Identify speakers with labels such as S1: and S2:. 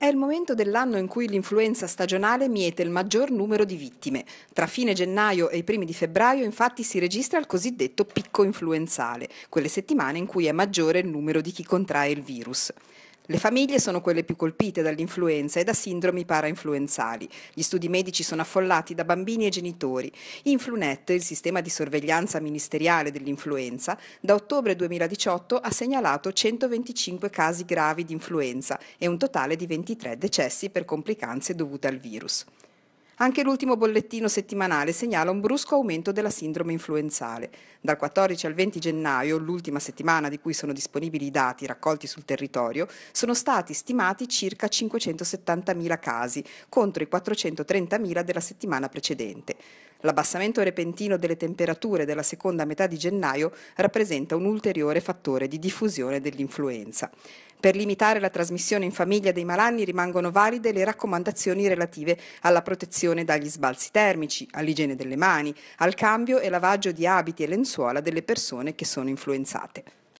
S1: È il momento dell'anno in cui l'influenza stagionale miete il maggior numero di vittime. Tra fine gennaio e i primi di febbraio infatti si registra il cosiddetto picco influenzale, quelle settimane in cui è maggiore il numero di chi contrae il virus. Le famiglie sono quelle più colpite dall'influenza e da sindromi parainfluenzali. Gli studi medici sono affollati da bambini e genitori. Influnet, il sistema di sorveglianza ministeriale dell'influenza, da ottobre 2018 ha segnalato 125 casi gravi di influenza e un totale di 23 decessi per complicanze dovute al virus. Anche l'ultimo bollettino settimanale segnala un brusco aumento della sindrome influenzale. Dal 14 al 20 gennaio, l'ultima settimana di cui sono disponibili i dati raccolti sul territorio, sono stati stimati circa 570.000 casi, contro i 430.000 della settimana precedente. L'abbassamento repentino delle temperature della seconda metà di gennaio rappresenta un ulteriore fattore di diffusione dell'influenza. Per limitare la trasmissione in famiglia dei malanni rimangono valide le raccomandazioni relative alla protezione dagli sbalzi termici, all'igiene delle mani, al cambio e lavaggio di abiti e lenzuola delle persone che sono influenzate.